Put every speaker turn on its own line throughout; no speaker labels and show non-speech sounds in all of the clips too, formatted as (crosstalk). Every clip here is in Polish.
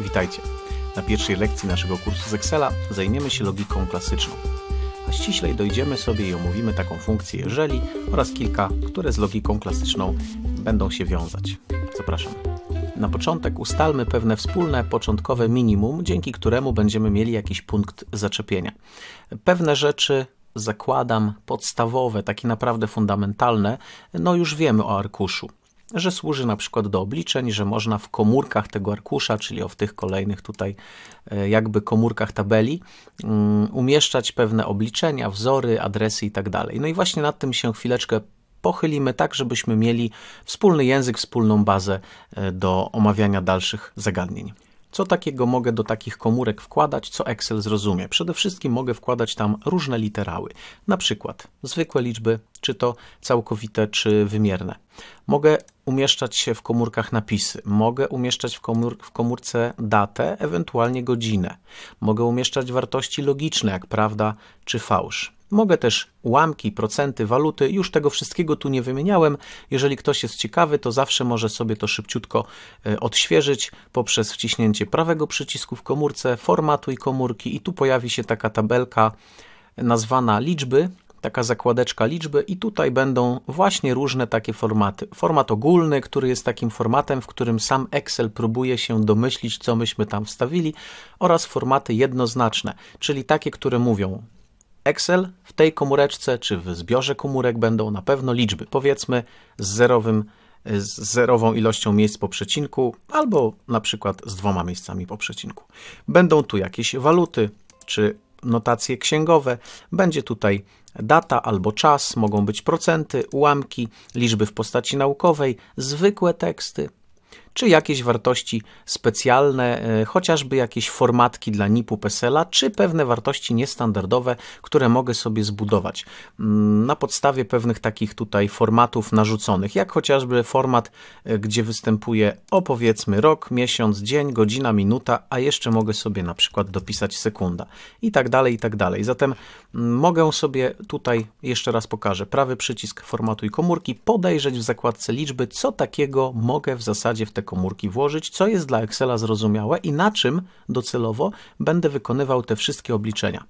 Witajcie! Na pierwszej lekcji naszego kursu z Excela zajmiemy się logiką klasyczną, a ściślej dojdziemy sobie i omówimy taką funkcję jeżeli oraz kilka, które z logiką klasyczną będą się wiązać. Zapraszam. Na początek ustalmy pewne wspólne początkowe minimum, dzięki któremu będziemy mieli jakiś punkt zaczepienia. Pewne rzeczy zakładam podstawowe, takie naprawdę fundamentalne, no już wiemy o arkuszu że służy na przykład do obliczeń, że można w komórkach tego arkusza, czyli o w tych kolejnych tutaj e, jakby komórkach tabeli, mm, umieszczać pewne obliczenia, wzory, adresy i tak dalej. No i właśnie nad tym się chwileczkę pochylimy tak, żebyśmy mieli wspólny język, wspólną bazę e, do omawiania dalszych zagadnień. Co takiego mogę do takich komórek wkładać, co Excel zrozumie? Przede wszystkim mogę wkładać tam różne literały, na przykład zwykłe liczby, czy to całkowite, czy wymierne. Mogę umieszczać się w komórkach napisy, mogę umieszczać w, komór w komórce datę, ewentualnie godzinę. Mogę umieszczać wartości logiczne, jak prawda czy fałsz. Mogę też ułamki, procenty, waluty, już tego wszystkiego tu nie wymieniałem. Jeżeli ktoś jest ciekawy, to zawsze może sobie to szybciutko e, odświeżyć poprzez wciśnięcie prawego przycisku w komórce, formatuj komórki i tu pojawi się taka tabelka e, nazwana liczby, taka zakładeczka liczby i tutaj będą właśnie różne takie formaty. Format ogólny, który jest takim formatem, w którym sam Excel próbuje się domyślić, co myśmy tam wstawili oraz formaty jednoznaczne, czyli takie, które mówią Excel w tej komóreczce czy w zbiorze komórek będą na pewno liczby, powiedzmy z, zerowym, z zerową ilością miejsc po przecinku albo na przykład z dwoma miejscami po przecinku. Będą tu jakieś waluty czy notacje księgowe, będzie tutaj data albo czas, mogą być procenty, ułamki, liczby w postaci naukowej, zwykłe teksty, czy jakieś wartości specjalne, e, chociażby jakieś formatki dla NIP-u PESELa, czy pewne wartości niestandardowe, które mogę sobie zbudować mm, na podstawie pewnych takich tutaj formatów narzuconych, jak chociażby format, e, gdzie występuje opowiedzmy rok, miesiąc, dzień, godzina, minuta, a jeszcze mogę sobie na przykład dopisać sekunda i tak dalej, i tak dalej. Zatem Mogę sobie tutaj, jeszcze raz pokażę, prawy przycisk formatuj komórki, podejrzeć w zakładce liczby, co takiego mogę w zasadzie w te komórki włożyć, co jest dla Excela zrozumiałe i na czym docelowo będę wykonywał te wszystkie obliczenia.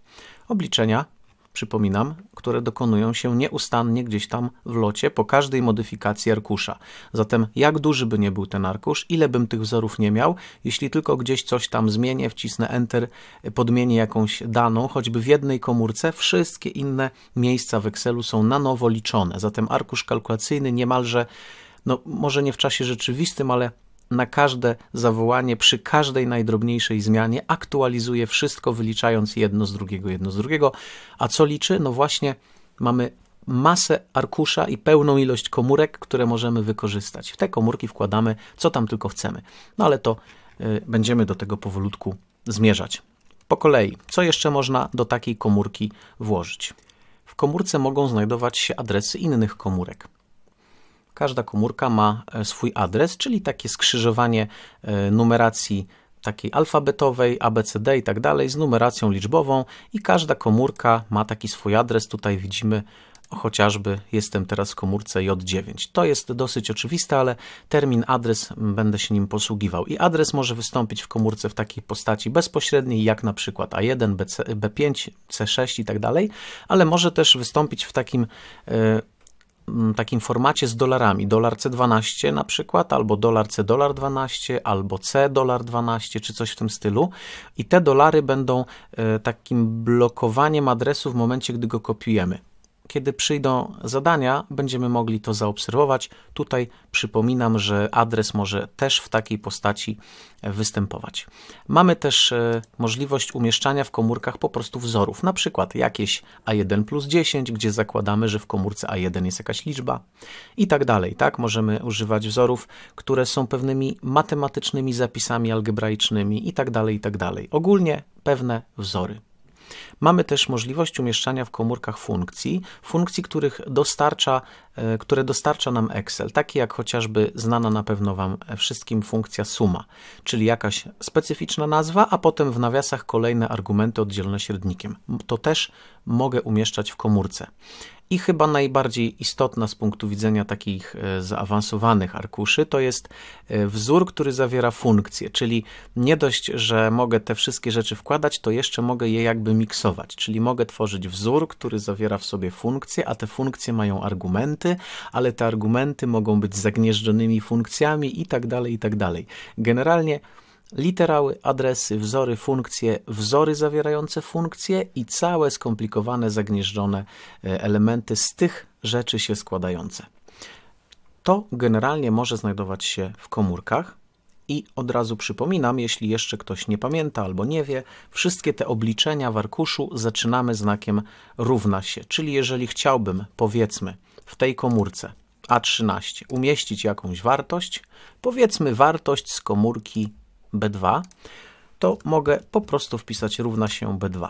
Obliczenia przypominam, które dokonują się nieustannie gdzieś tam w locie po każdej modyfikacji arkusza. Zatem jak duży by nie był ten arkusz, ile bym tych wzorów nie miał, jeśli tylko gdzieś coś tam zmienię, wcisnę Enter, e, podmienię jakąś daną, choćby w jednej komórce, wszystkie inne miejsca w Excelu są na nowo liczone. Zatem arkusz kalkulacyjny niemalże, no może nie w czasie rzeczywistym, ale na każde zawołanie, przy każdej najdrobniejszej zmianie aktualizuje wszystko, wyliczając jedno z drugiego, jedno z drugiego. A co liczy? No właśnie, mamy masę arkusza i pełną ilość komórek, które możemy wykorzystać. W te komórki wkładamy, co tam tylko chcemy. No ale to y, będziemy do tego powolutku zmierzać. Po kolei, co jeszcze można do takiej komórki włożyć? W komórce mogą znajdować się adresy innych komórek. Każda komórka ma e, swój adres, czyli takie skrzyżowanie e, numeracji takiej alfabetowej, ABCD i tak dalej, z numeracją liczbową i każda komórka ma taki swój adres. Tutaj widzimy chociażby jestem teraz w komórce J9. To jest dosyć oczywiste, ale termin adres będę się nim posługiwał. I adres może wystąpić w komórce w takiej postaci bezpośredniej, jak na przykład A1, BC, B5, C6 i tak dalej, ale może też wystąpić w takim e, Mm, takim formacie z dolarami. Dolar C12 na przykład, albo dolar C dolar 12, albo C dolar 12, czy coś w tym stylu. I te dolary będą e, takim blokowaniem adresu w momencie, gdy go kopiujemy kiedy przyjdą zadania, będziemy mogli to zaobserwować. Tutaj przypominam, że adres może też w takiej postaci występować. Mamy też e, możliwość umieszczania w komórkach po prostu wzorów, na przykład jakieś A1 plus 10, gdzie zakładamy, że w komórce A1 jest jakaś liczba i tak dalej. Tak? Możemy używać wzorów, które są pewnymi matematycznymi zapisami algebraicznymi i tak dalej, i tak dalej. Ogólnie pewne wzory. Mamy też możliwość umieszczania w komórkach funkcji, funkcji, których dostarcza, e, które dostarcza nam Excel, takie jak chociażby znana na pewno Wam wszystkim funkcja suma, czyli jakaś specyficzna nazwa, a potem w nawiasach kolejne argumenty oddzielone średnikiem. To też mogę umieszczać w komórce. I chyba najbardziej istotna z punktu widzenia takich e, zaawansowanych arkuszy to jest e, wzór, który zawiera funkcje, czyli nie dość, że mogę te wszystkie rzeczy wkładać, to jeszcze mogę je jakby miksować, czyli mogę tworzyć wzór, który zawiera w sobie funkcje, a te funkcje mają argumenty, ale te argumenty mogą być zagnieżdżonymi funkcjami i tak dalej, i tak dalej. Generalnie literały, adresy, wzory, funkcje, wzory zawierające funkcje i całe skomplikowane, zagnieżdżone e, elementy z tych rzeczy się składające. To generalnie może znajdować się w komórkach. I od razu przypominam, jeśli jeszcze ktoś nie pamięta albo nie wie, wszystkie te obliczenia w arkuszu zaczynamy znakiem równa się. Czyli jeżeli chciałbym, powiedzmy, w tej komórce A13 umieścić jakąś wartość, powiedzmy wartość z komórki B2, to mogę po prostu wpisać równa się B2.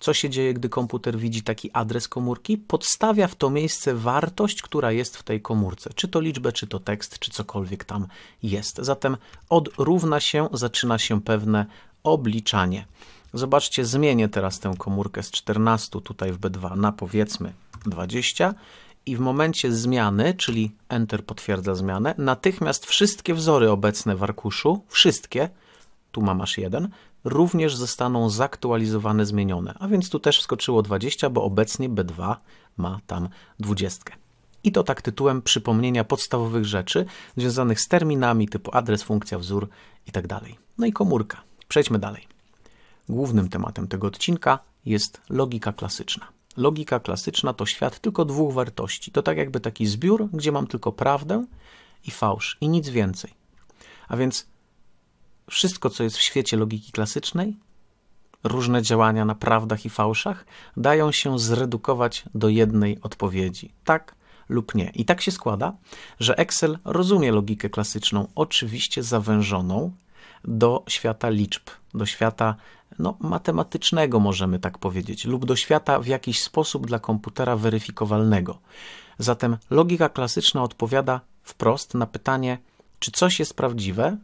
Co się dzieje, gdy komputer widzi taki adres komórki? Podstawia w to miejsce wartość, która jest w tej komórce, czy to liczbę, czy to tekst, czy cokolwiek tam jest. Zatem od równa się zaczyna się pewne obliczanie. Zobaczcie, zmienię teraz tę komórkę z 14 tutaj w B2 na powiedzmy 20 i w momencie zmiany, czyli Enter potwierdza zmianę, natychmiast wszystkie wzory obecne w arkuszu, wszystkie, tu mam aż jeden, również zostaną zaktualizowane, zmienione. A więc tu też wskoczyło 20, bo obecnie B2 ma tam 20. I to tak tytułem przypomnienia podstawowych rzeczy związanych z terminami typu adres, funkcja, wzór itd. Tak no i komórka. Przejdźmy dalej. Głównym tematem tego odcinka jest logika klasyczna. Logika klasyczna to świat tylko dwóch wartości. To tak jakby taki zbiór, gdzie mam tylko prawdę i fałsz i nic więcej. A więc wszystko, co jest w świecie logiki klasycznej, różne działania na prawdach i fałszach, dają się zredukować do jednej odpowiedzi: tak lub nie. I tak się składa, że Excel rozumie logikę klasyczną, oczywiście zawężoną do świata liczb do świata no, matematycznego, możemy tak powiedzieć, lub do świata w jakiś sposób dla komputera weryfikowalnego. Zatem logika klasyczna odpowiada wprost na pytanie, czy coś jest prawdziwe,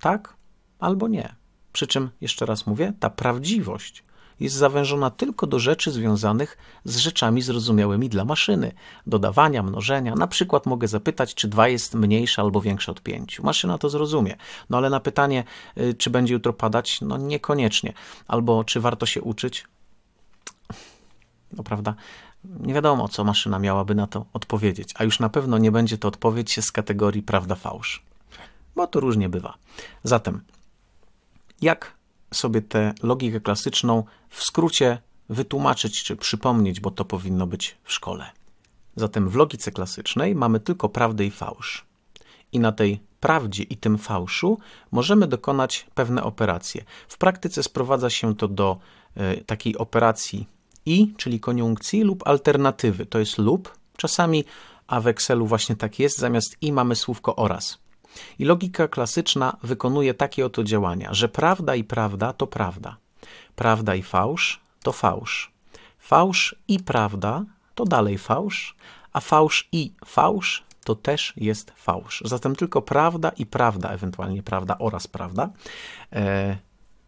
tak albo nie. Przy czym, jeszcze raz mówię, ta prawdziwość jest zawężona tylko do rzeczy związanych z rzeczami zrozumiałymi dla maszyny, dodawania, mnożenia. Na przykład mogę zapytać, czy 2 jest mniejsze albo większe od 5. Maszyna to zrozumie, no ale na pytanie, y, czy będzie jutro padać, no niekoniecznie. Albo czy warto się uczyć? No prawda, nie wiadomo, co maszyna miałaby na to odpowiedzieć, a już na pewno nie będzie to odpowiedź z kategorii prawda-fałsz, bo to różnie bywa. Zatem, jak sobie tę logikę klasyczną w skrócie wytłumaczyć czy przypomnieć, bo to powinno być w szkole. Zatem w logice klasycznej mamy tylko prawdę i fałsz. I na tej prawdzie i tym fałszu możemy dokonać pewne operacje. W praktyce sprowadza się to do y, takiej operacji i, czyli koniunkcji lub alternatywy. To jest lub, czasami, a w Excelu właśnie tak jest, zamiast i mamy słówko oraz. I logika klasyczna wykonuje takie oto działania, że prawda i prawda to prawda, prawda i fałsz to fałsz, fałsz i prawda to dalej fałsz, a fałsz i fałsz to też jest fałsz. Zatem tylko prawda i prawda, ewentualnie prawda oraz prawda, e,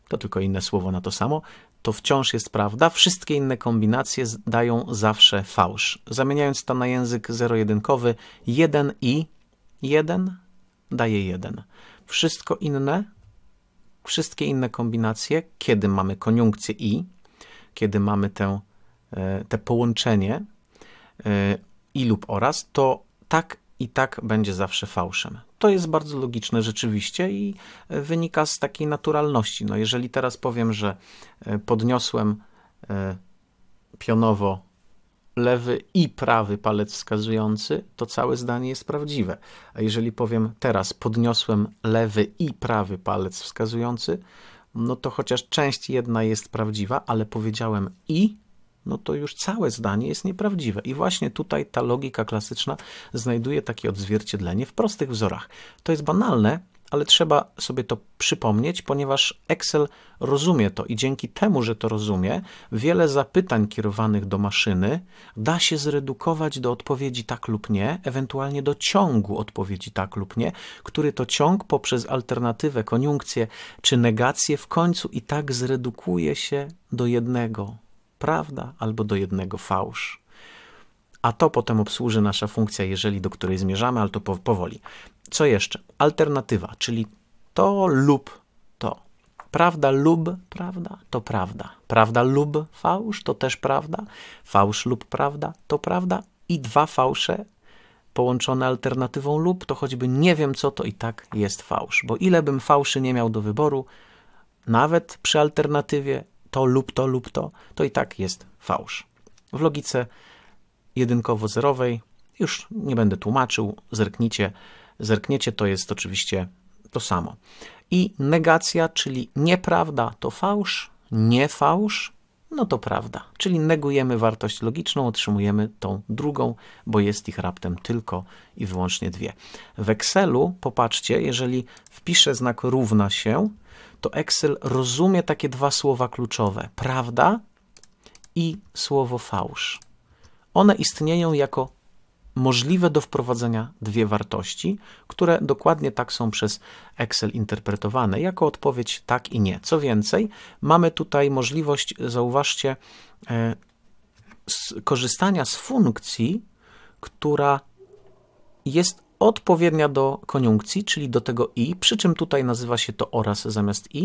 to tylko inne słowo na to samo, to wciąż jest prawda. Wszystkie inne kombinacje dają zawsze fałsz. Zamieniając to na język zero-jedynkowy, jeden i jeden daje 1. Wszystko inne, wszystkie inne kombinacje, kiedy mamy koniunkcję i, kiedy mamy tę, e, te połączenie e, i lub oraz, to tak i tak będzie zawsze fałszem. To jest bardzo logiczne rzeczywiście i e, wynika z takiej naturalności. No jeżeli teraz powiem, że podniosłem pionowo lewy i prawy palec wskazujący, to całe zdanie jest prawdziwe. A jeżeli powiem teraz podniosłem lewy i prawy palec wskazujący, no to chociaż część jedna jest prawdziwa, ale powiedziałem i, no to już całe zdanie jest nieprawdziwe. I właśnie tutaj ta logika klasyczna znajduje takie odzwierciedlenie w prostych wzorach. To jest banalne, ale trzeba sobie to przypomnieć, ponieważ Excel rozumie to i dzięki temu, że to rozumie, wiele zapytań kierowanych do maszyny da się zredukować do odpowiedzi tak lub nie, ewentualnie do ciągu odpowiedzi tak lub nie, który to ciąg poprzez alternatywę, koniunkcję czy negację w końcu i tak zredukuje się do jednego prawda albo do jednego fałsz a to potem obsłuży nasza funkcja, jeżeli do której zmierzamy, ale to powoli. Co jeszcze? Alternatywa, czyli to lub to. Prawda lub prawda to prawda. Prawda lub fałsz to też prawda. Fałsz lub prawda to prawda. I dwa fałsze połączone alternatywą lub to choćby nie wiem co to i tak jest fałsz. Bo ile bym fałszy nie miał do wyboru, nawet przy alternatywie to lub to lub to, to i tak jest fałsz. W logice jedynkowo-zerowej. Już nie będę tłumaczył, zerknijcie, zerkniecie, to jest oczywiście to samo. I negacja, czyli nieprawda to fałsz, nie fałsz, no to prawda. Czyli negujemy wartość logiczną, otrzymujemy tą drugą, bo jest ich raptem tylko i wyłącznie dwie. W Excelu, popatrzcie, jeżeli wpiszę znak równa się, to Excel rozumie takie dwa słowa kluczowe: prawda i słowo fałsz. One istnieją jako możliwe do wprowadzenia dwie wartości, które dokładnie tak są przez Excel interpretowane, jako odpowiedź tak i nie. Co więcej, mamy tutaj możliwość, zauważcie, e, korzystania z funkcji, która jest odpowiednia do koniunkcji, czyli do tego i, przy czym tutaj nazywa się to oraz zamiast i.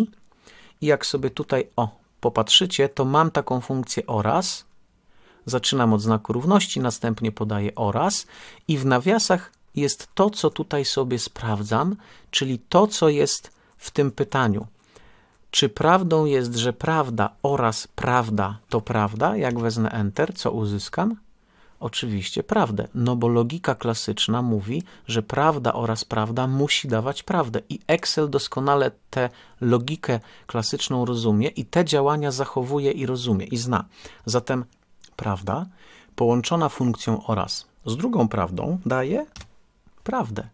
I jak sobie tutaj o popatrzycie, to mam taką funkcję oraz, zaczynam od znaku równości, następnie podaję oraz i w nawiasach jest to, co tutaj sobie sprawdzam, czyli to, co jest w tym pytaniu. Czy prawdą jest, że prawda oraz prawda to prawda? Jak wezmę Enter, co uzyskam? Oczywiście prawdę, no bo logika klasyczna mówi, że prawda oraz prawda musi dawać prawdę i Excel doskonale tę logikę klasyczną rozumie i te działania zachowuje i rozumie i zna. Zatem prawda połączona funkcją oraz z drugą prawdą daje prawdę.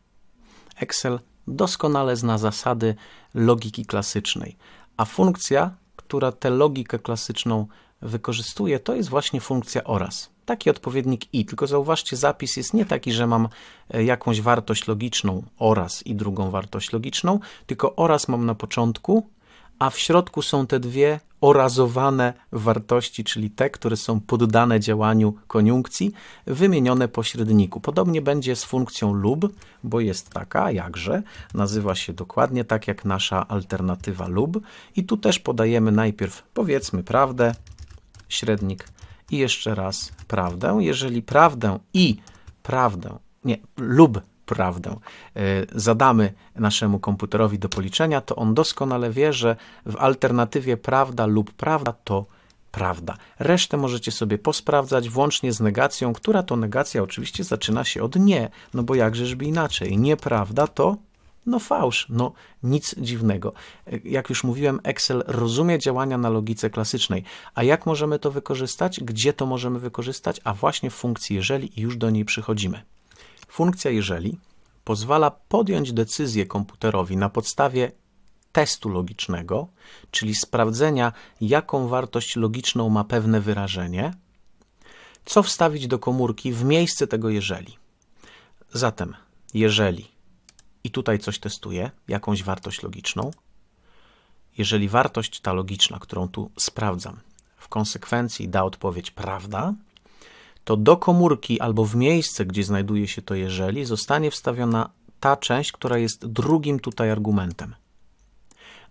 Excel doskonale zna zasady logiki klasycznej, a funkcja, która tę logikę klasyczną wykorzystuje, to jest właśnie funkcja oraz. Taki odpowiednik i, tylko zauważcie, zapis jest nie taki, że mam e, jakąś wartość logiczną oraz i drugą wartość logiczną, tylko oraz mam na początku, a w środku są te dwie orazowane wartości, czyli te, które są poddane działaniu koniunkcji, wymienione pośredniku. Podobnie będzie z funkcją lub, bo jest taka, jakże, nazywa się dokładnie tak jak nasza alternatywa lub i tu też podajemy najpierw powiedzmy prawdę, średnik i jeszcze raz prawdę. Jeżeli prawdę i prawdę, nie, lub prawdę e, zadamy naszemu komputerowi do policzenia, to on doskonale wie, że w alternatywie prawda lub prawda to prawda. Resztę możecie sobie posprawdzać, włącznie z negacją, która to negacja oczywiście zaczyna się od nie, no bo jakżeżby inaczej. Nieprawda to no fałsz, no nic dziwnego. E, jak już mówiłem, Excel rozumie działania na logice klasycznej. A jak możemy to wykorzystać? Gdzie to możemy wykorzystać? A właśnie w funkcji jeżeli już do niej przychodzimy. Funkcja jeżeli pozwala podjąć decyzję komputerowi na podstawie testu logicznego, czyli sprawdzenia, jaką wartość logiczną ma pewne wyrażenie, co wstawić do komórki w miejsce tego jeżeli. Zatem, jeżeli i tutaj coś testuję, jakąś wartość logiczną, jeżeli wartość ta logiczna, którą tu sprawdzam, w konsekwencji da odpowiedź prawda, to do komórki albo w miejsce, gdzie znajduje się to jeżeli, zostanie wstawiona ta część, która jest drugim tutaj argumentem.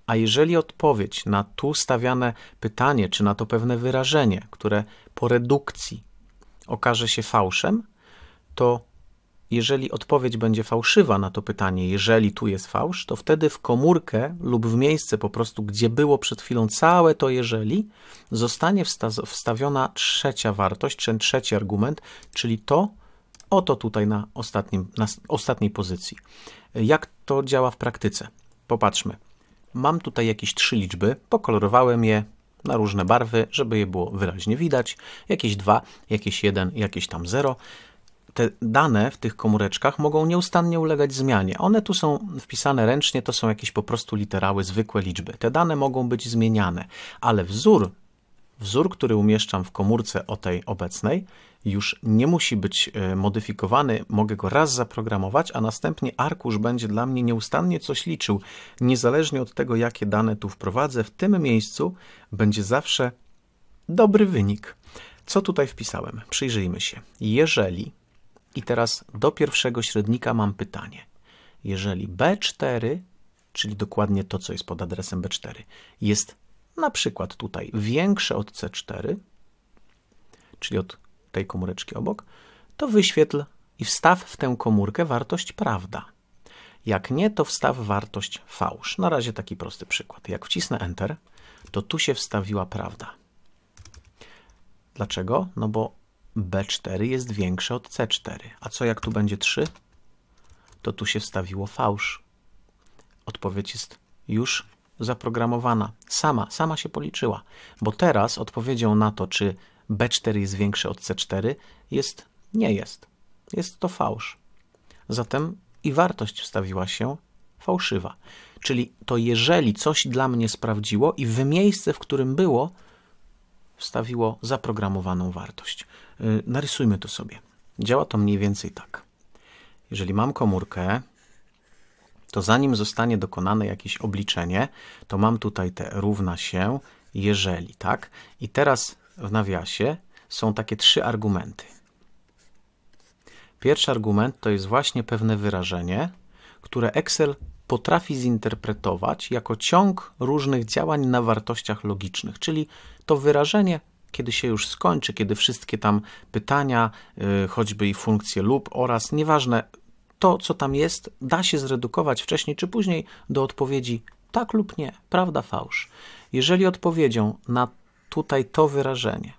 A jeżeli odpowiedź na tu stawiane pytanie, czy na to pewne wyrażenie, które po redukcji okaże się fałszem, to jeżeli odpowiedź będzie fałszywa na to pytanie, jeżeli tu jest fałsz, to wtedy w komórkę lub w miejsce po prostu, gdzie było przed chwilą całe to jeżeli, zostanie wstawiona trzecia wartość, ten trzeci argument, czyli to, oto tutaj na, ostatnim, na ostatniej pozycji. Jak to działa w praktyce? Popatrzmy. Mam tutaj jakieś trzy liczby, pokolorowałem je, na różne barwy, żeby je było wyraźnie widać. Jakieś 2, jakieś 1, jakieś tam 0 te dane w tych komóreczkach mogą nieustannie ulegać zmianie. One tu są wpisane ręcznie, to są jakieś po prostu literały, zwykłe liczby. Te dane mogą być zmieniane, ale wzór, wzór, który umieszczam w komórce o tej obecnej, już nie musi być e, modyfikowany, mogę go raz zaprogramować, a następnie arkusz będzie dla mnie nieustannie coś liczył. Niezależnie od tego, jakie dane tu wprowadzę, w tym miejscu będzie zawsze dobry wynik. Co tutaj wpisałem? Przyjrzyjmy się. Jeżeli i teraz do pierwszego średnika mam pytanie. Jeżeli B4, czyli dokładnie to, co jest pod adresem B4, jest na przykład tutaj większe od C4, czyli od tej komóreczki obok, to wyświetl i wstaw w tę komórkę wartość prawda. Jak nie, to wstaw wartość fałsz. Na razie taki prosty przykład. Jak wcisnę Enter, to tu się wstawiła prawda. Dlaczego? No bo B4 jest większe od C4. A co jak tu będzie 3? To tu się wstawiło fałsz. Odpowiedź jest już zaprogramowana. Sama, sama się policzyła. Bo teraz odpowiedzią na to, czy B4 jest większe od C4 jest nie jest. Jest to fałsz. Zatem i wartość wstawiła się fałszywa. Czyli to jeżeli coś dla mnie sprawdziło i w miejsce, w którym było, wstawiło zaprogramowaną wartość. Y, narysujmy to sobie. Działa to mniej więcej tak. Jeżeli mam komórkę, to zanim zostanie dokonane jakieś obliczenie, to mam tutaj te równa się jeżeli, tak? I teraz w nawiasie są takie trzy argumenty. Pierwszy argument to jest właśnie pewne wyrażenie, które Excel potrafi zinterpretować jako ciąg różnych działań na wartościach logicznych, czyli to wyrażenie, kiedy się już skończy, kiedy wszystkie tam pytania, y, choćby i funkcje lub oraz, nieważne, to co tam jest, da się zredukować wcześniej czy później do odpowiedzi tak lub nie, prawda, fałsz. Jeżeli odpowiedzią na tutaj to wyrażenie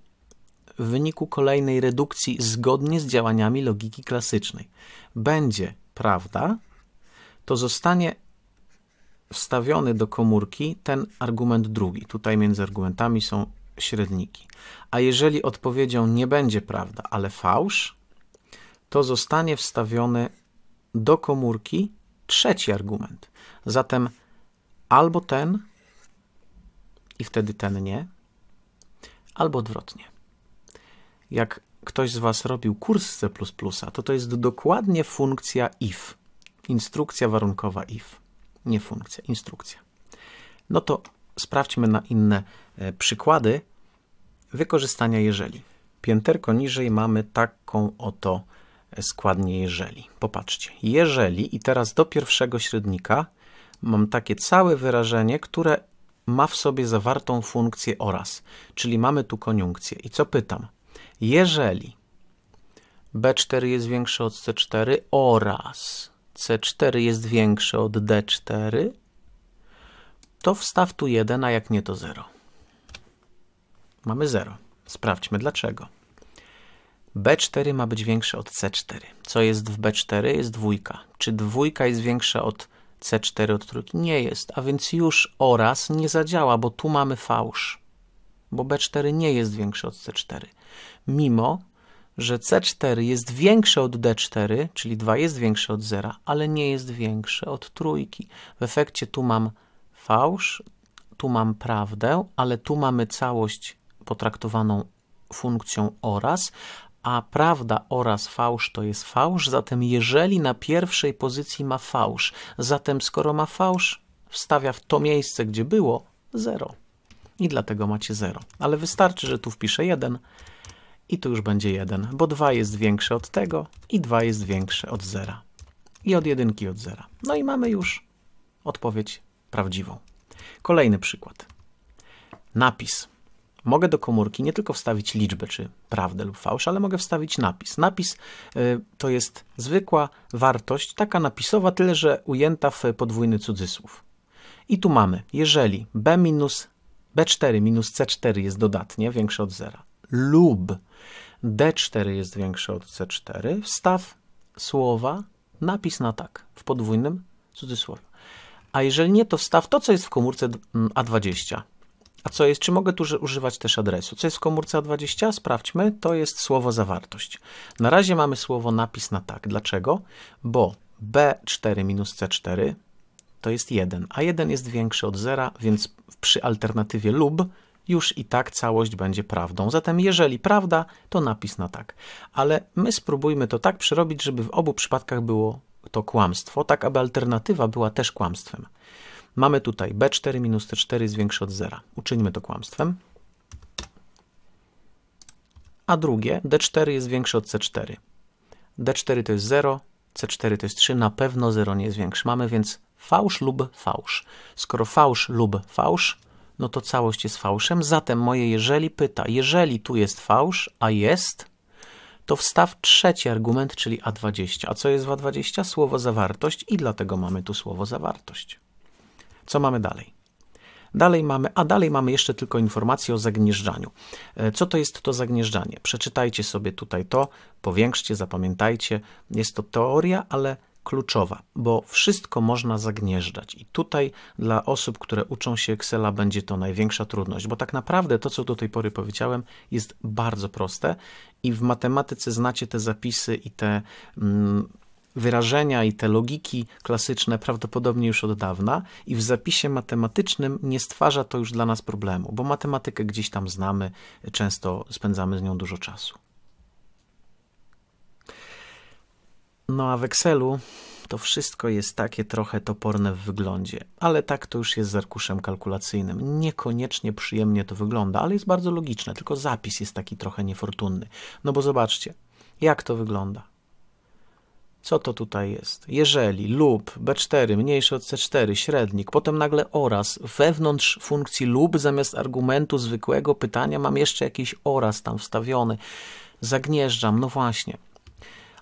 w wyniku kolejnej redukcji zgodnie z działaniami logiki klasycznej będzie prawda, to zostanie wstawiony do komórki ten argument drugi. Tutaj między argumentami są średniki. A jeżeli odpowiedzią nie będzie prawda, ale fałsz, to zostanie wstawiony do komórki trzeci argument. Zatem albo ten i wtedy ten nie, albo odwrotnie. Jak ktoś z Was robił kurs C++, to to jest dokładnie funkcja if. Instrukcja warunkowa if. Nie funkcja, instrukcja. No to sprawdźmy na inne e, przykłady wykorzystania jeżeli. Pięterko niżej mamy taką oto e, składnię jeżeli. Popatrzcie, jeżeli i teraz do pierwszego średnika mam takie całe wyrażenie, które ma w sobie zawartą funkcję oraz, czyli mamy tu koniunkcję. I co pytam? Jeżeli B4 jest większe od C4 oraz C4 jest większe od D4, to wstaw tu 1, a jak nie to 0. Mamy 0. Sprawdźmy dlaczego. B4 ma być większe od C4. Co jest w B4? Jest dwójka. Czy dwójka jest większa od C4 od trójki? Nie jest, a więc już oraz nie zadziała, bo tu mamy fałsz. Bo B4 nie jest większe od C4. Mimo, że C4 jest większe od D4, czyli 2 jest większe od 0, ale nie jest większe od trójki. W efekcie tu mam fałsz, tu mam prawdę, ale tu mamy całość potraktowaną funkcją oraz, a prawda oraz fałsz to jest fałsz, zatem jeżeli na pierwszej pozycji ma fałsz, zatem skoro ma fałsz, wstawia w to miejsce, gdzie było 0. I dlatego macie 0. Ale wystarczy, że tu wpiszę 1, i tu już będzie 1, bo 2 jest większe od tego i 2 jest większe od 0. I od 1 od 0. No i mamy już odpowiedź prawdziwą. Kolejny przykład. Napis. Mogę do komórki nie tylko wstawić liczbę, czy prawdę lub fałsz, ale mogę wstawić napis. Napis y, to jest zwykła wartość, taka napisowa, tyle że ujęta w podwójny cudzysłów. I tu mamy, jeżeli b minus b4 minus c4 jest dodatnie większe od zera, lub D4 jest większe od C4, wstaw słowa, napis na tak w podwójnym cudzysłowie. A jeżeli nie, to wstaw to, co jest w komórce mm, A20. A co jest, czy mogę tu używać też adresu? Co jest w komórce A20? Sprawdźmy. To jest słowo zawartość. Na razie mamy słowo napis na tak. Dlaczego? Bo B4 minus C4 to jest 1, a 1 jest większy od 0, więc przy alternatywie lub już i tak całość będzie prawdą. Zatem jeżeli prawda, to napis na tak. Ale my spróbujmy to tak przerobić, żeby w obu przypadkach było to kłamstwo, tak aby alternatywa była też kłamstwem. Mamy tutaj b4 minus t4 jest od zera. Uczyńmy to kłamstwem. A drugie, d4 jest większe od c4. d4 to jest 0, C4 to jest 3, na pewno 0 nie jest większy. Mamy więc fałsz lub fałsz. Skoro fałsz lub fałsz, no to całość jest fałszem. Zatem moje jeżeli pyta, jeżeli tu jest fałsz, a jest, to wstaw trzeci argument, czyli A20. A co jest w A20? Słowo zawartość i dlatego mamy tu słowo zawartość. Co mamy dalej? Dalej mamy, a dalej mamy jeszcze tylko informację o zagnieżdżaniu. E, co to jest to zagnieżdżanie? Przeczytajcie sobie tutaj to, powiększcie, zapamiętajcie. Jest to teoria, ale kluczowa, bo wszystko można zagnieżdżać. I tutaj dla osób, które uczą się Excela, będzie to największa trudność, bo tak naprawdę to, co do tej pory powiedziałem, jest bardzo proste i w matematyce znacie te zapisy i te. Mm, wyrażenia i te logiki klasyczne prawdopodobnie już od dawna i w zapisie matematycznym nie stwarza to już dla nas problemu, bo matematykę gdzieś tam znamy, często spędzamy z nią dużo czasu. No a w Excelu to wszystko jest takie trochę toporne w wyglądzie, ale tak to już jest z arkuszem kalkulacyjnym. Niekoniecznie przyjemnie to wygląda, ale jest bardzo logiczne, tylko zapis jest taki trochę niefortunny. No bo zobaczcie, jak to wygląda. Co to tutaj jest? Jeżeli lub B4 mniejsze od C4 średnik, potem nagle oraz wewnątrz funkcji lub zamiast argumentu zwykłego pytania mam jeszcze jakiś oraz tam wstawiony. Zagnieżdżam, no właśnie.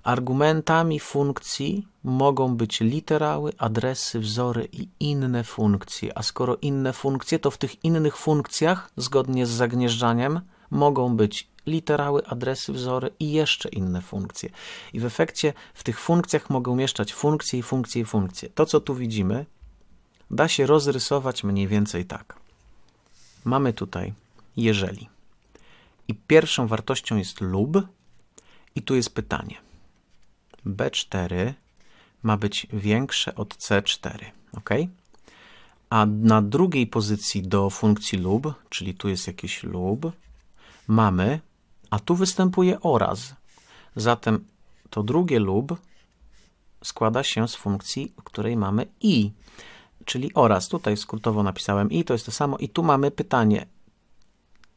Argumentami funkcji mogą być literały, adresy, wzory i inne funkcje, a skoro inne funkcje, to w tych innych funkcjach, zgodnie z zagnieżdżaniem, mogą być literały, adresy, wzory i jeszcze inne funkcje. I w efekcie w tych funkcjach mogą mieszczać funkcje i funkcje i funkcje. To, co tu widzimy, da się rozrysować mniej więcej tak. Mamy tutaj jeżeli. I pierwszą wartością jest lub, i tu jest pytanie. B4 ma być większe od C4, ok? A na drugiej pozycji do funkcji lub, czyli tu jest jakiś lub, mamy, a tu występuje oraz. Zatem to drugie lub składa się z funkcji, w której mamy i, czyli oraz. Tutaj skrótowo napisałem i, to jest to samo. I tu mamy pytanie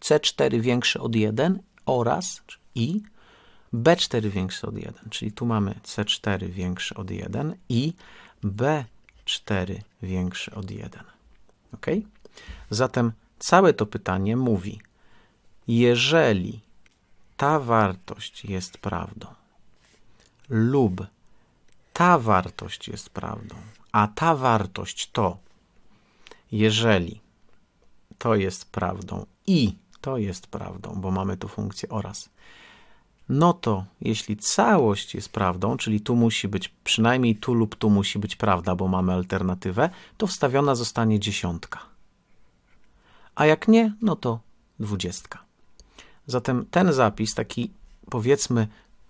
C4 większe od 1 oraz i B4 większe od 1, czyli tu mamy C4 większe od 1 i B4 większe od 1. Ok? Zatem całe to pytanie mówi, jeżeli ta wartość jest prawdą lub ta wartość jest prawdą, a ta wartość to, jeżeli to jest prawdą i to jest prawdą, bo mamy tu funkcję oraz, no to jeśli całość jest prawdą, czyli tu musi być przynajmniej tu lub tu musi być prawda, bo mamy alternatywę, to wstawiona zostanie dziesiątka. A jak nie, no to dwudziestka. Zatem ten zapis, taki powiedzmy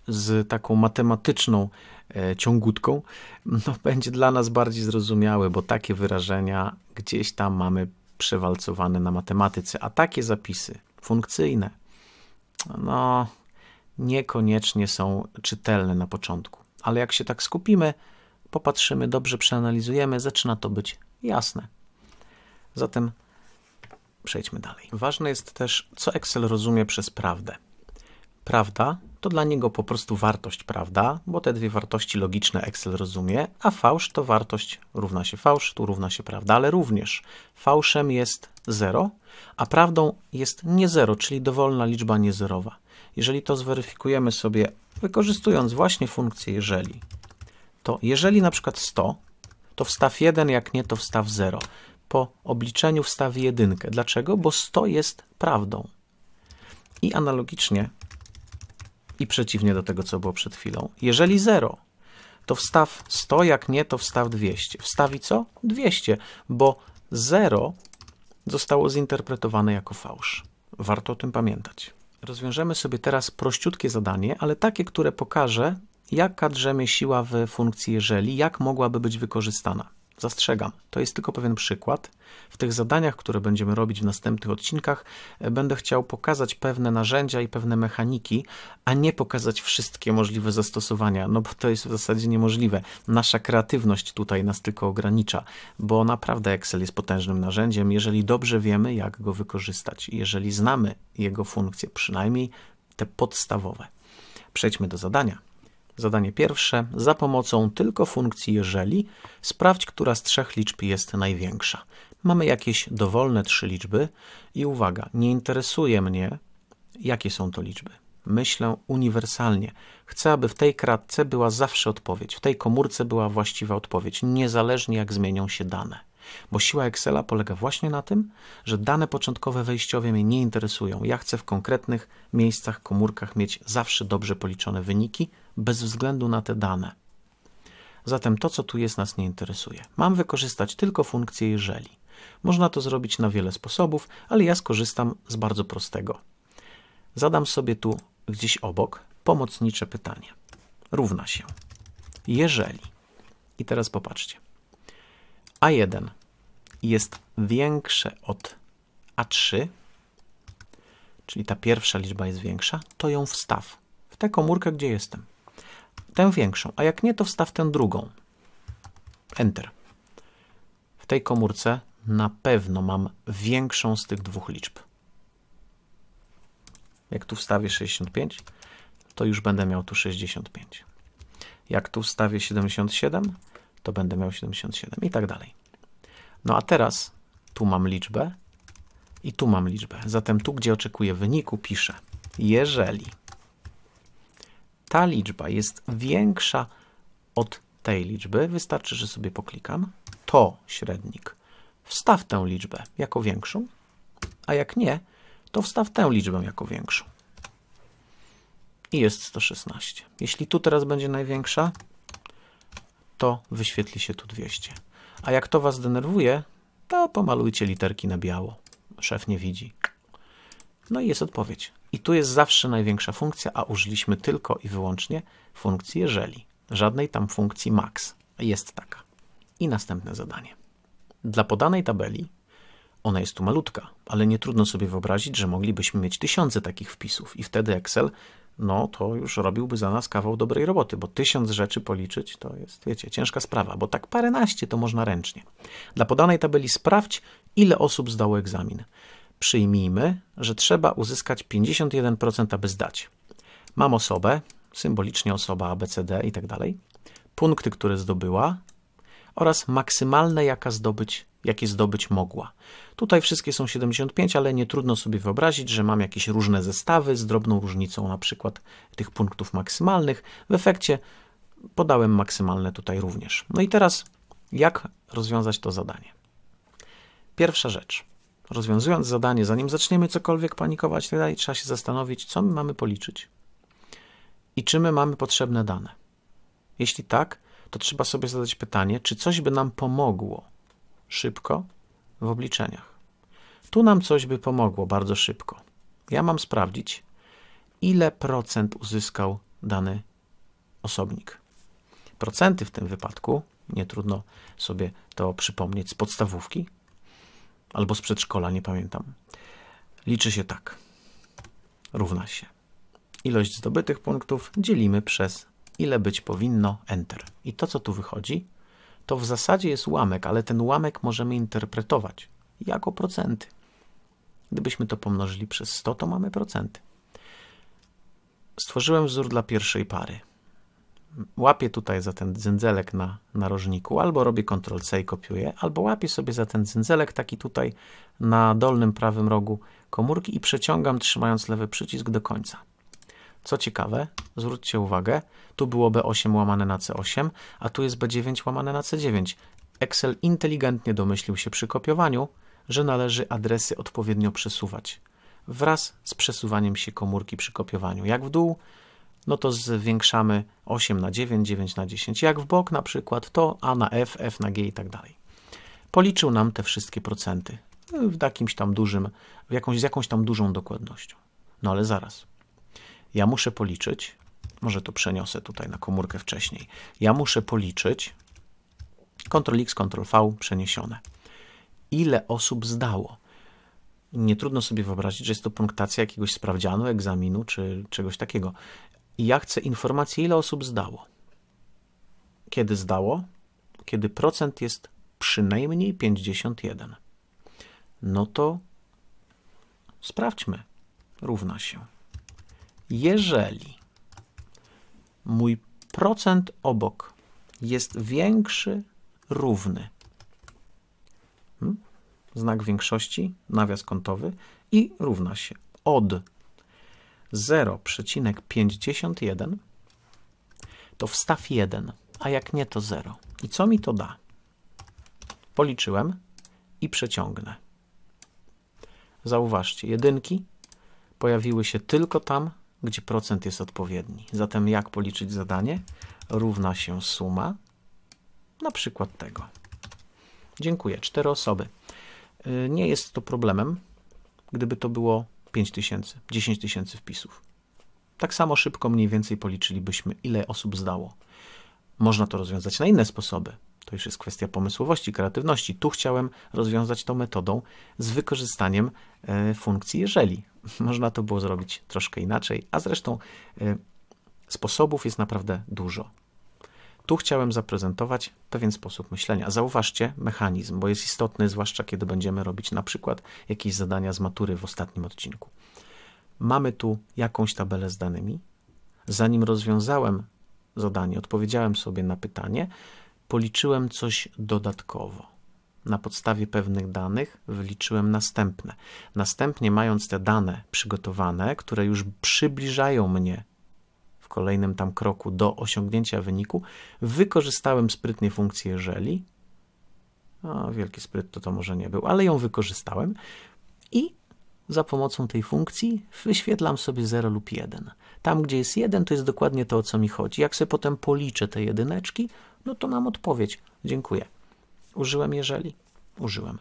z taką matematyczną e, ciągutką, no, (laughs) będzie dla nas bardziej zrozumiały, bo takie wyrażenia gdzieś tam mamy przewalcowane na matematyce, a takie zapisy funkcyjne, no niekoniecznie są czytelne na początku. Ale jak się tak skupimy, popatrzymy, dobrze przeanalizujemy, zaczyna to być jasne. Zatem przejdźmy dalej. Ważne jest też, co Excel rozumie przez prawdę. Prawda to dla niego po prostu wartość, prawda? Bo te dwie wartości logiczne Excel rozumie, a fałsz to wartość równa się fałsz, tu równa się prawda, ale również fałszem jest 0, a prawdą jest nie 0, czyli dowolna liczba niezerowa. Jeżeli to zweryfikujemy sobie, wykorzystując właśnie funkcję jeżeli, to jeżeli na przykład 100, to wstaw 1, jak nie, to wstaw 0. Po obliczeniu wstawi 1. Dlaczego? Bo 100 jest prawdą. I analogicznie, i przeciwnie do tego, co było przed chwilą, jeżeli 0, to wstaw 100, jak nie, to wstaw 200. Wstawi co? 200, bo 0 zostało zinterpretowane jako fałsz. Warto o tym pamiętać. Rozwiążemy sobie teraz prościutkie zadanie, ale takie, które pokaże, jaka drzemie siła w funkcji jeżeli, jak mogłaby być wykorzystana. Zastrzegam, to jest tylko pewien przykład. W tych zadaniach, które będziemy robić w następnych odcinkach, e, będę chciał pokazać pewne narzędzia i pewne mechaniki, a nie pokazać wszystkie możliwe zastosowania, no bo to jest w zasadzie niemożliwe. Nasza kreatywność tutaj nas tylko ogranicza, bo naprawdę Excel jest potężnym narzędziem, jeżeli dobrze wiemy, jak go wykorzystać, jeżeli znamy jego funkcje, przynajmniej te podstawowe. Przejdźmy do zadania. Zadanie pierwsze. Za pomocą tylko funkcji jeżeli sprawdź, która z trzech liczb jest największa. Mamy jakieś dowolne trzy liczby i uwaga, nie interesuje mnie, jakie są to liczby. Myślę uniwersalnie. Chcę, aby w tej kratce była zawsze odpowiedź, w tej komórce była właściwa odpowiedź, niezależnie jak zmienią się dane. Bo siła Excela polega właśnie na tym, że dane początkowe wejściowe mnie nie interesują. Ja chcę w konkretnych miejscach, komórkach mieć zawsze dobrze policzone wyniki, bez względu na te dane. Zatem to, co tu jest, nas nie interesuje. Mam wykorzystać tylko funkcję jeżeli. Można to zrobić na wiele sposobów, ale ja skorzystam z bardzo prostego. Zadam sobie tu gdzieś obok pomocnicze pytanie. Równa się. Jeżeli. I teraz popatrzcie. A1 jest większe od A3, czyli ta pierwsza liczba jest większa, to ją wstaw w tę komórkę, gdzie jestem tę większą, a jak nie, to wstaw tę drugą. Enter. W tej komórce na pewno mam większą z tych dwóch liczb. Jak tu wstawię 65, to już będę miał tu 65. Jak tu wstawię 77, to będę miał 77 i tak dalej. No a teraz tu mam liczbę i tu mam liczbę. Zatem tu, gdzie oczekuję wyniku, piszę jeżeli ta liczba jest większa od tej liczby, wystarczy, że sobie poklikam, to średnik. Wstaw tę liczbę jako większą, a jak nie, to wstaw tę liczbę jako większą. I jest 116. Jeśli tu teraz będzie największa, to wyświetli się tu 200. A jak to Was denerwuje, to pomalujcie literki na biało. Szef nie widzi. No i jest odpowiedź. I tu jest zawsze największa funkcja, a użyliśmy tylko i wyłącznie funkcji jeżeli. Żadnej tam funkcji max. Jest taka. I następne zadanie. Dla podanej tabeli, ona jest tu malutka, ale nie trudno sobie wyobrazić, że moglibyśmy mieć tysiące takich wpisów i wtedy Excel, no to już robiłby za nas kawał dobrej roboty, bo tysiąc rzeczy policzyć to jest, wiecie, ciężka sprawa, bo tak paręnaście to można ręcznie. Dla podanej tabeli sprawdź, ile osób zdało egzamin przyjmijmy, że trzeba uzyskać 51%, aby zdać. Mam osobę, symbolicznie osoba ABCD i tak dalej, punkty, które zdobyła oraz maksymalne, jaka zdobyć, jakie zdobyć mogła. Tutaj wszystkie są 75, ale nie trudno sobie wyobrazić, że mam jakieś różne zestawy z drobną różnicą na przykład tych punktów maksymalnych. W efekcie podałem maksymalne tutaj również. No i teraz jak rozwiązać to zadanie? Pierwsza rzecz. Rozwiązując zadanie, zanim zaczniemy cokolwiek panikować, dalej, trzeba się zastanowić, co my mamy policzyć i czy my mamy potrzebne dane. Jeśli tak, to trzeba sobie zadać pytanie, czy coś by nam pomogło szybko w obliczeniach. Tu nam coś by pomogło bardzo szybko. Ja mam sprawdzić, ile procent uzyskał dany osobnik. Procenty w tym wypadku, nie trudno sobie to przypomnieć z podstawówki, albo z przedszkola, nie pamiętam. Liczy się tak. Równa się. Ilość zdobytych punktów dzielimy przez ile być powinno, enter. I to, co tu wychodzi, to w zasadzie jest ułamek, ale ten ułamek możemy interpretować jako procenty. Gdybyśmy to pomnożyli przez 100, to mamy procenty. Stworzyłem wzór dla pierwszej pary łapię tutaj za ten dzędzelek na narożniku, albo robię Ctrl-C i kopiuję, albo łapię sobie za ten dzędzelek taki tutaj na dolnym prawym rogu komórki i przeciągam trzymając lewy przycisk do końca. Co ciekawe, zwróćcie uwagę, tu było B8 łamane na C8, a tu jest B9 łamane na C9. Excel inteligentnie domyślił się przy kopiowaniu, że należy adresy odpowiednio przesuwać wraz z przesuwaniem się komórki przy kopiowaniu. Jak w dół, no to zwiększamy 8 na 9, 9 na 10. Jak w bok na przykład to A na F, F na G i tak dalej. Policzył nam te wszystkie procenty w jakimś tam dużym, w jakąś, z jakąś tam dużą dokładnością. No ale zaraz. Ja muszę policzyć, może to przeniosę tutaj na komórkę wcześniej. Ja muszę policzyć Ctrl X, Ctrl V przeniesione. Ile osób zdało? Nie trudno sobie wyobrazić, że jest to punktacja jakiegoś sprawdzianu, egzaminu czy czegoś takiego i ja chcę informacji, ile osób zdało. Kiedy zdało? Kiedy procent jest przynajmniej 51. No to sprawdźmy. Równa się. Jeżeli mój procent obok jest większy, równy. Hmm? Znak większości, nawias kątowy i równa się od 0,51, to wstaw 1, a jak nie to 0. I co mi to da? Policzyłem i przeciągnę. Zauważcie, jedynki pojawiły się tylko tam, gdzie procent jest odpowiedni. Zatem jak policzyć zadanie? Równa się suma na przykład tego. Dziękuję, cztery osoby. Y, nie jest to problemem, gdyby to było 5 tysięcy, 10 tysięcy wpisów. Tak samo szybko mniej więcej policzylibyśmy, ile osób zdało. Można to rozwiązać na inne sposoby. To już jest kwestia pomysłowości, kreatywności. Tu chciałem rozwiązać tą metodą z wykorzystaniem e, funkcji jeżeli. (laughs) Można to było zrobić troszkę inaczej, a zresztą e, sposobów jest naprawdę dużo. Tu chciałem zaprezentować pewien sposób myślenia. Zauważcie mechanizm, bo jest istotny, zwłaszcza kiedy będziemy robić na przykład jakieś zadania z matury w ostatnim odcinku. Mamy tu jakąś tabelę z danymi. Zanim rozwiązałem zadanie, odpowiedziałem sobie na pytanie, policzyłem coś dodatkowo. Na podstawie pewnych danych wyliczyłem następne. Następnie, mając te dane przygotowane, które już przybliżają mnie w kolejnym tam kroku do osiągnięcia wyniku, wykorzystałem sprytnie funkcję jeżeli. No, wielki spryt to to może nie był, ale ją wykorzystałem i za pomocą tej funkcji wyświetlam sobie 0 lub 1. Tam, gdzie jest 1, to jest dokładnie to, o co mi chodzi. Jak sobie potem policzę te jedyneczki, no to mam odpowiedź. Dziękuję. Użyłem jeżeli? Użyłem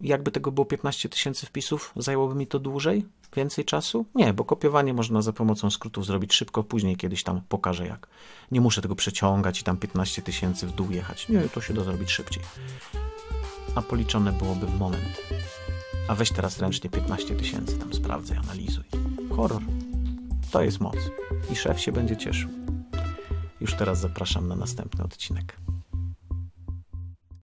jakby tego było 15 tysięcy wpisów, zajęłoby mi to dłużej? Więcej czasu? Nie, bo kopiowanie można za pomocą skrótów zrobić szybko, później kiedyś tam pokażę jak. Nie muszę tego przeciągać i tam 15 tysięcy w dół jechać. Nie, to się da zrobić szybciej. A policzone byłoby w moment. A weź teraz ręcznie 15 tysięcy, tam sprawdzaj, analizuj. Horror. To jest moc. I szef się będzie cieszył. Już teraz zapraszam na następny odcinek.